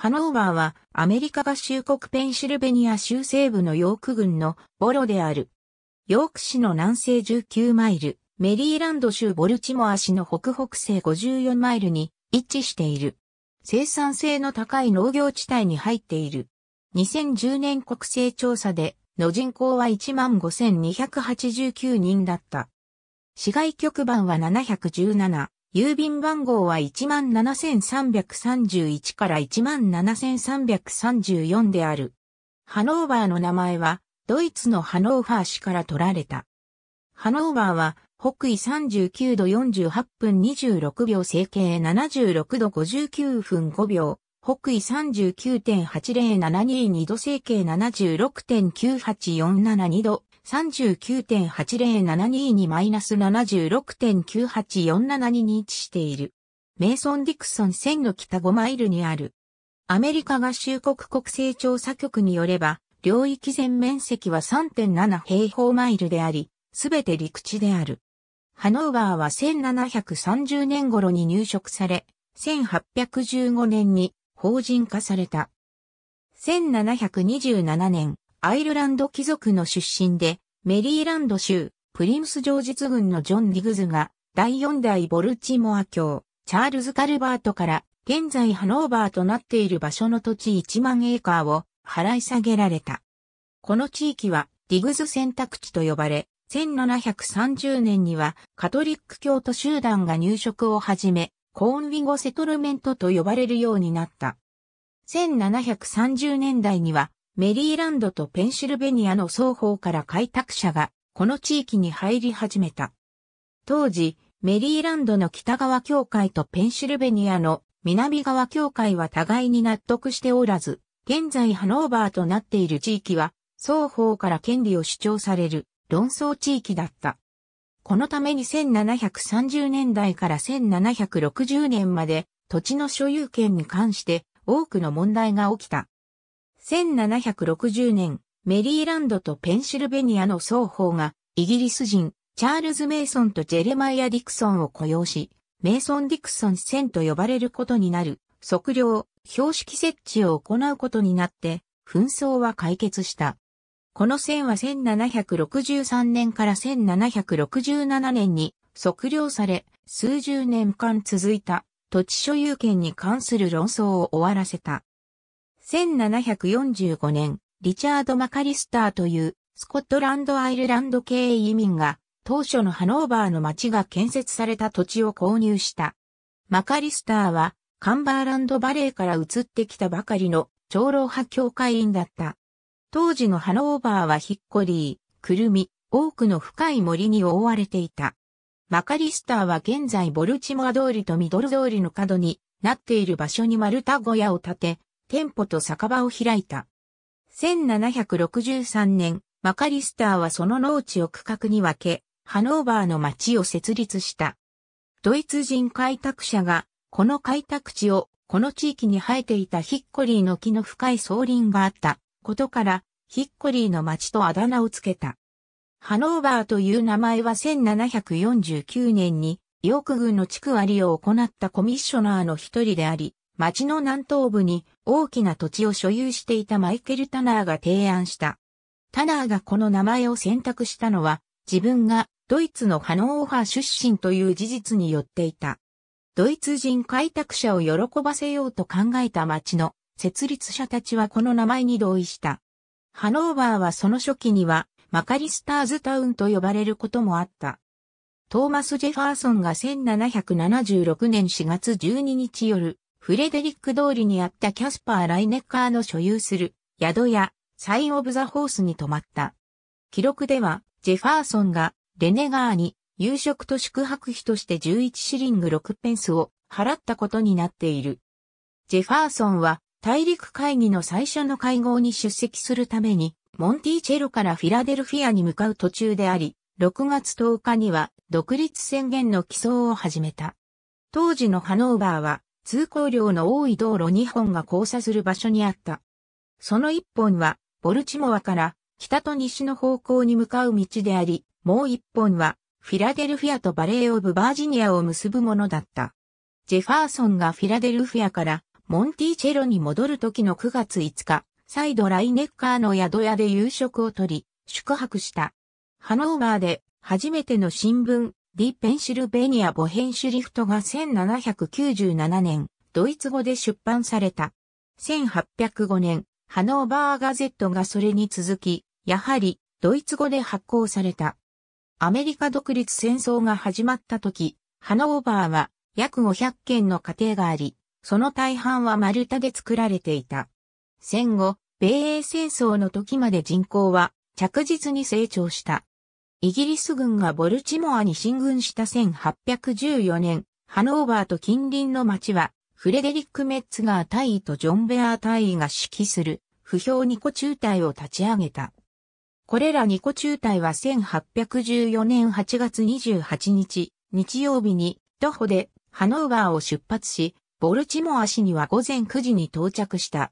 ハノーバーはアメリカ合衆国ペンシルベニア州西部のヨーク郡のボロである。ヨーク市の南西19マイル、メリーランド州ボルチモア市の北北西54マイルに位置している。生産性の高い農業地帯に入っている。2010年国勢調査での人口は15,289人だった。市外局番は717。郵便番号は17331から17334である。ハノーバーの名前は、ドイツのハノーファー市から取られた。ハノーバーは、北緯39度48分26秒整形76度59分5秒、北緯39.80722度整形76.98472度、39.8072にマイナス76.9847に位置している。メイソン・ディクソン1000の北5マイルにある。アメリカ合衆国国勢調査局によれば、領域全面積は3.7平方マイルであり、すべて陸地である。ハノーバーは1730年頃に入植され、1815年に法人化された。1727年、アイルランド貴族の出身で、メリーランド州、プリムス上実軍のジョン・ディグズが、第4代ボルチモア教、チャールズ・カルバートから、現在ハノーバーとなっている場所の土地1万エーカーを払い下げられた。この地域は、ディグズ選択地と呼ばれ、1730年にはカトリック教徒集団が入植を始め、コーンウィゴセトルメントと呼ばれるようになった。1730年代にはメリーランドとペンシルベニアの双方から開拓者がこの地域に入り始めた。当時、メリーランドの北側境界とペンシルベニアの南側境界は互いに納得しておらず、現在ハノーバーとなっている地域は、双方から権利を主張される論争地域だった。このために1730年代から1760年まで土地の所有権に関して多くの問題が起きた。1760年、メリーランドとペンシルベニアの双方が、イギリス人、チャールズ・メイソンとジェレマイア・ディクソンを雇用し、メイソン・ディクソン線と呼ばれることになる、測量、標識設置を行うことになって、紛争は解決した。この線は1763年から1767年に測量され、数十年間続いた土地所有権に関する論争を終わらせた。1745年、リチャード・マカリスターというスコットランド・アイルランド系移民が当初のハノーバーの町が建設された土地を購入した。マカリスターはカンバーランドバレーから移ってきたばかりの長老派教会員だった。当時のハノーバーはヒッコリー、クルミ、多くの深い森に覆われていた。マカリスターは現在ボルチモア通りとミドル通りの角になっている場所に丸太小屋を建て、店舗と酒場を開いた。1763年、マカリスターはその農地を区画に分け、ハノーバーの町を設立した。ドイツ人開拓者が、この開拓地を、この地域に生えていたヒッコリーの木の深い草林があったことから、ヒッコリーの町とあだ名をつけた。ハノーバーという名前は1749年に、ヨーク軍の地区割りを行ったコミッショナーの一人であり、町の南東部に大きな土地を所有していたマイケル・タナーが提案した。タナーがこの名前を選択したのは、自分がドイツのハノーァー出身という事実によっていた。ドイツ人開拓者を喜ばせようと考えた町の設立者たちはこの名前に同意した。ハノーバーはその初期にはマカリスターズタウンと呼ばれることもあった。トーマス・ジェファーソンが1776年4月12日夜、フレデリック通りにあったキャスパー・ライネッカーの所有する宿屋、サイン・オブ・ザ・ホースに泊まった。記録では、ジェファーソンがレネガーに夕食と宿泊費として11シリング6ペンスを払ったことになっている。ジェファーソンは大陸会議の最初の会合に出席するために、モンティチェロからフィラデルフィアに向かう途中であり、6月10日には独立宣言の起草を始めた。当時のハノーバーは通行量の多い道路2本が交差する場所にあった。その1本は、ボルチモアから北と西の方向に向かう道であり、もう1本は、フィラデルフィアとバレー・オブ・バージニアを結ぶものだった。ジェファーソンがフィラデルフィアからモンティチェロに戻る時の9月5日、再度ライネッカーの宿屋で夕食をとり、宿泊した。ハノーバーで初めての新聞、ディ・ペンシルベニア・ボヘンシュリフトが1797年、ドイツ語で出版された。1805年、ハノーバーガゼットがそれに続き、やはり、ドイツ語で発行された。アメリカ独立戦争が始まった時、ハノーバーは約500件の家庭があり、その大半は丸太で作られていた。戦後、米英戦争の時まで人口は着実に成長した。イギリス軍がボルチモアに進軍した1814年、ハノーバーと近隣の町は、フレデリック・メッツガー大尉とジョン・ベアー大尉が指揮する、不評ニコ中隊を立ち上げた。これらニコ中隊は1814年8月28日、日曜日に、徒歩で、ハノーバーを出発し、ボルチモア市には午前9時に到着した。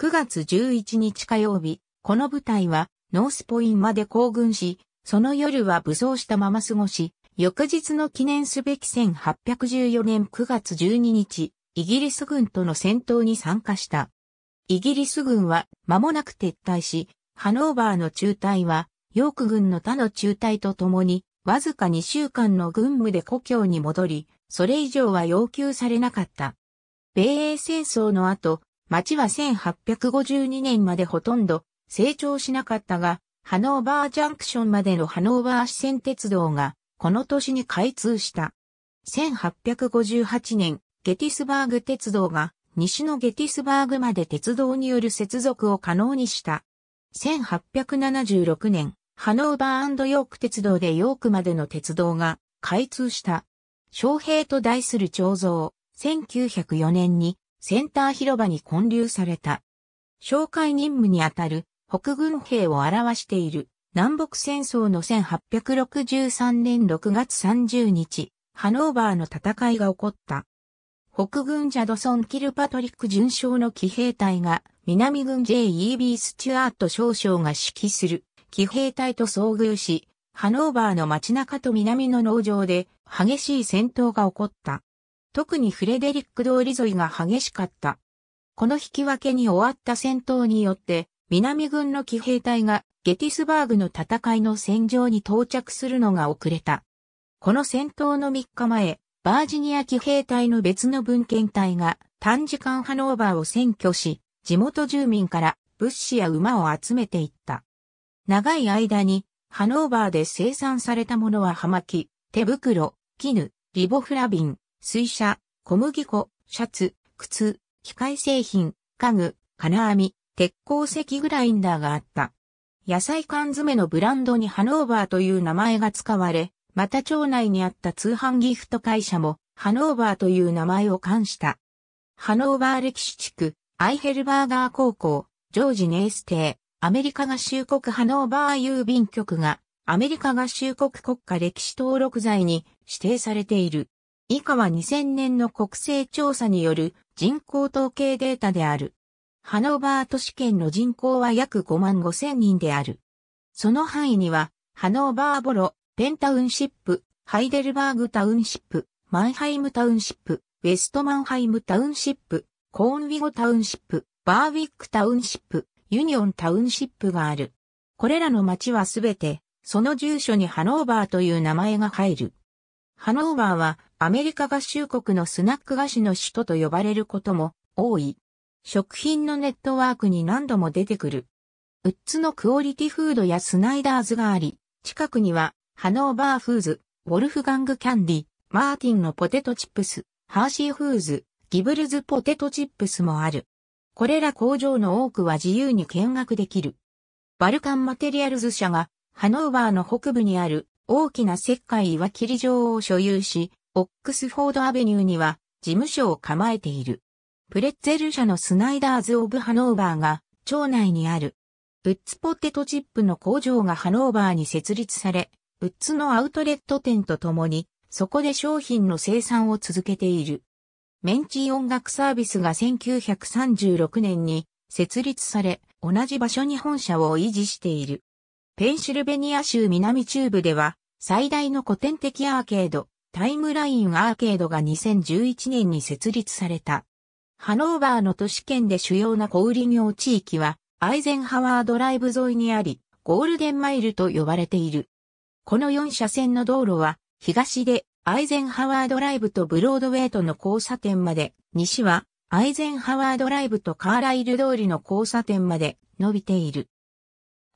9月11日火曜日、この部隊は、ノースポインまで行軍し、その夜は武装したまま過ごし、翌日の記念すべき1814年9月12日、イギリス軍との戦闘に参加した。イギリス軍は間もなく撤退し、ハノーバーの中隊は、ヨーク軍の他の中隊と共に、わずか2週間の軍務で故郷に戻り、それ以上は要求されなかった。米英戦争の後、町は1852年までほとんど成長しなかったが、ハノーバージャンクションまでのハノーバー支線鉄道が、この年に開通した。1858年、ゲティスバーグ鉄道が、西のゲティスバーグまで鉄道による接続を可能にした。1876年、ハノーバーヨーク鉄道でヨークまでの鉄道が開通した。昌平と題する彫像、1904年にセンター広場に建立された。紹介任務にあたる北軍兵を表している南北戦争の1863年6月30日、ハノーバーの戦いが起こった。北軍ジャドソン・キルパトリック巡将の騎兵隊が南軍 J.E.B. スチュアート少将が指揮する騎兵隊と遭遇し、ハノーバーの街中と南の農場で激しい戦闘が起こった。特にフレデリック通り沿いが激しかった。この引き分けに終わった戦闘によって、南軍の騎兵隊がゲティスバーグの戦いの戦場に到着するのが遅れた。この戦闘の3日前、バージニア騎兵隊の別の文献隊が短時間ハノーバーを占拠し、地元住民から物資や馬を集めていった。長い間に、ハノーバーで生産されたものは葉巻、手袋、絹、リボフラビン、水車、小麦粉、シャツ、靴、機械製品、家具、金網、鉄鉱石グラインダーがあった。野菜缶詰のブランドにハノーバーという名前が使われ、また町内にあった通販ギフト会社もハノーバーという名前を冠した。ハノーバー歴史地区、アイヘルバーガー高校、ジョージ・ネーステー、アメリカ合衆国ハノーバー郵便局が、アメリカ合衆国国家歴史登録罪に指定されている。以下は2000年の国勢調査による人口統計データである。ハノーバー都市圏の人口は約5万5千人である。その範囲には、ハノーバーボロ、ペンタウンシップ、ハイデルバーグタウンシップ、マンハイムタウンシップ、ウェストマンハイムタウンシップ、コーンウィゴタウンシップ、バーウィックタウンシップ、ユニオンタウンシップがある。これらの町はすべて、その住所にハノーバーという名前が入る。ハノーバーはアメリカ合衆国のスナック菓子の首都と呼ばれることも多い。食品のネットワークに何度も出てくる。ウッズのクオリティフードやスナイダーズがあり、近くには、ハノーバーフーズ、ウォルフガングキャンディ、マーティンのポテトチップス、ハーシーフーズ、ギブルズポテトチップスもある。これら工場の多くは自由に見学できる。バルカンマテリアルズ社が、ハノーバーの北部にある大きな石灰岩切り場を所有し、オックスフォードアベニューには事務所を構えている。プレッツェル社のスナイダーズ・オブ・ハノーバーが、町内にある。ウッツポテトチップの工場がハノーバーに設立され、ウッツのアウトレット店とともに、そこで商品の生産を続けている。メンチー音楽サービスが1936年に設立され、同じ場所に本社を維持している。ペンシルベニア州南中部では、最大の古典的アーケード、タイムラインアーケードが2011年に設立された。ハノーバーの都市圏で主要な小売業地域は、アイゼンハワードライブ沿いにあり、ゴールデンマイルと呼ばれている。この4車線の道路は、東でアイゼンハワードライブとブロードウェイとの交差点まで、西はアイゼンハワードライブとカーライル通りの交差点まで伸びている。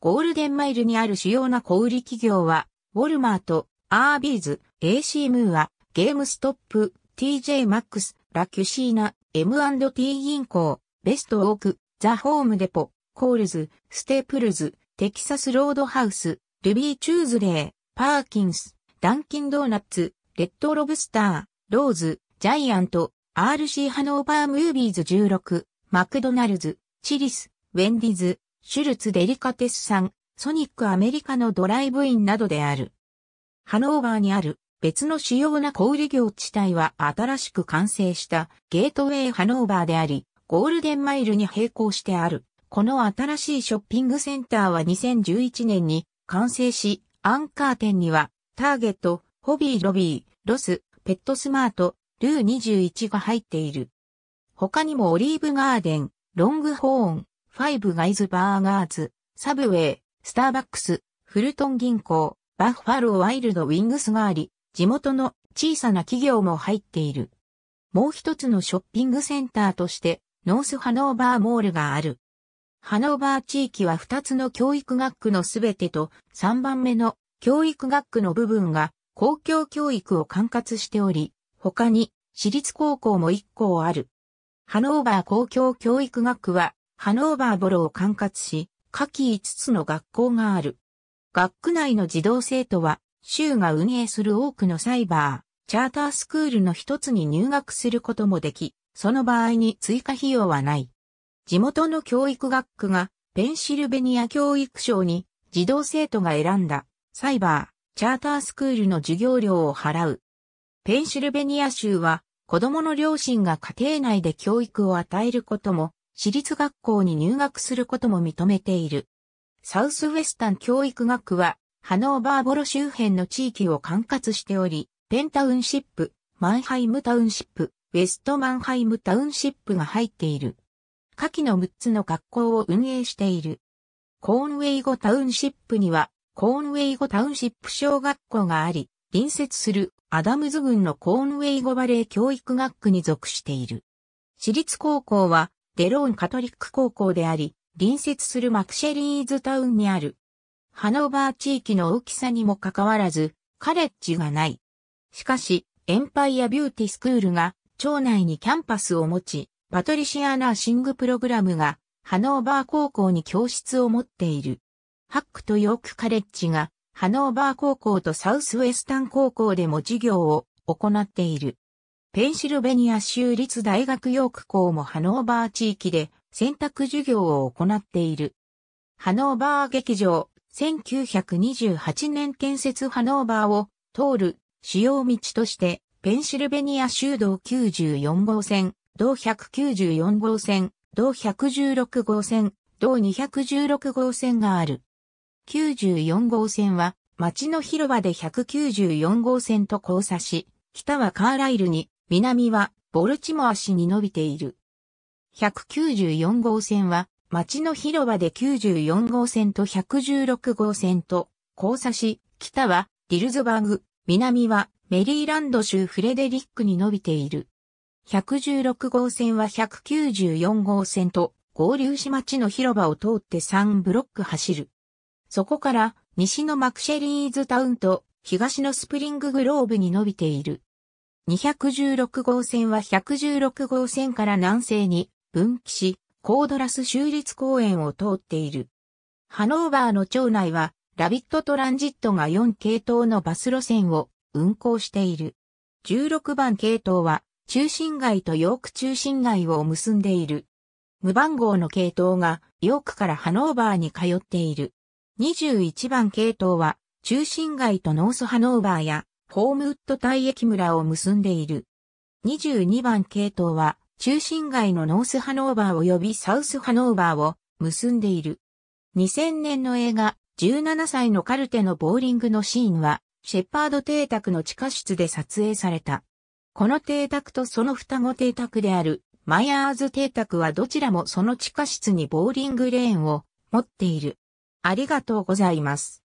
ゴールデンマイルにある主要な小売企業は、ウォルマート、アービーズ、AC ムーア、ゲームストップ、TJ マックス、ラキュシーナ、M&T 銀行、ベストオーク、ザ・ホームデポ、コールズ、ステープルズ、テキサスロードハウス、ルビー・チューズレイ、パーキンス、ダンキンドーナツ、レッド・ロブスター、ローズ、ジャイアント、RC ハノーバー・ムービーズ16、マクドナルズ、チリス、ウェンディズ、シュルツ・デリカテスさん、ソニック・アメリカのドライブインなどである。ハノーバーにある別の主要な小売業地帯は新しく完成したゲートウェイハノーバーであり、ゴールデンマイルに並行してある。この新しいショッピングセンターは2011年に完成し、アンカー店にはターゲット、ホビーロビー、ロス、ペットスマート、ルー21が入っている。他にもオリーブガーデン、ロングホーン、ファイブガイズバーガーズ、サブウェイ、スターバックス、フルトン銀行、バッファローワイルドウィングスがあり、地元の小さな企業も入っている。もう一つのショッピングセンターとしてノースハノーバーモールがある。ハノーバー地域は2つの教育学区のすべてと3番目の教育学区の部分が公共教育を管轄しており、他に私立高校も1校ある。ハノーバー公共教育学区はハノーバーボロを管轄し、下記5つの学校がある。学区内の児童生徒は州が運営する多くのサイバー、チャータースクールの一つに入学することもでき、その場合に追加費用はない。地元の教育学区がペンシルベニア教育省に児童生徒が選んだサイバー、チャータースクールの授業料を払う。ペンシルベニア州は子供の両親が家庭内で教育を与えることも、私立学校に入学することも認めている。サウスウェスタン教育学区はハノーバーボロ周辺の地域を管轄しており、ペンタウンシップ、マンハイムタウンシップ、ウェストマンハイムタウンシップが入っている。下記の6つの学校を運営している。コーンウェイゴタウンシップには、コーンウェイゴタウンシップ小学校があり、隣接するアダムズ郡のコーンウェイゴバレー教育学区に属している。私立高校はデローンカトリック高校であり、隣接するマクシェリーズタウンにあるハノーバー地域の大きさにもかかわらず、カレッジがない。しかし、エンパイアビューティスクールが、町内にキャンパスを持ち、パトリシアナーシングプログラムが、ハノーバー高校に教室を持っている。ハックとヨークカレッジが、ハノーバー高校とサウスウェスタン高校でも授業を行っている。ペンシルベニア州立大学ヨーク校もハノーバー地域で選択授業を行っている。ハノーバー劇場、1928年建設ハノーバーを通る主要道としてペンシルベニア州道94号線、道194号線、道116号線、道216号線がある。94号線は町の広場で194号線と交差し、北はカーライルに、南はボルチモア市に伸びている。194号線は町の広場で94号線と116号線と交差し、北はディルズバーグ、南はメリーランド州フレデリックに伸びている。116号線は194号線と合流し町の広場を通って3ブロック走る。そこから西のマクシェリーズタウンと東のスプリンググローブに伸びている。216号線は116号線から南西に分岐し、コードラス州立公園を通っている。ハノーバーの町内は、ラビットトランジットが4系統のバス路線を運行している。16番系統は、中心街とヨーク中心街を結んでいる。無番号の系統が、ヨークからハノーバーに通っている。21番系統は、中心街とノースハノーバーや、ホームウッド大駅村を結んでいる。22番系統は、中心街のノースハノーバー及びサウスハノーバーを結んでいる。2000年の映画、17歳のカルテのボーリングのシーンは、シェパード邸宅の地下室で撮影された。この邸宅とその双子邸宅である、マイヤーズ邸宅はどちらもその地下室にボーリングレーンを持っている。ありがとうございます。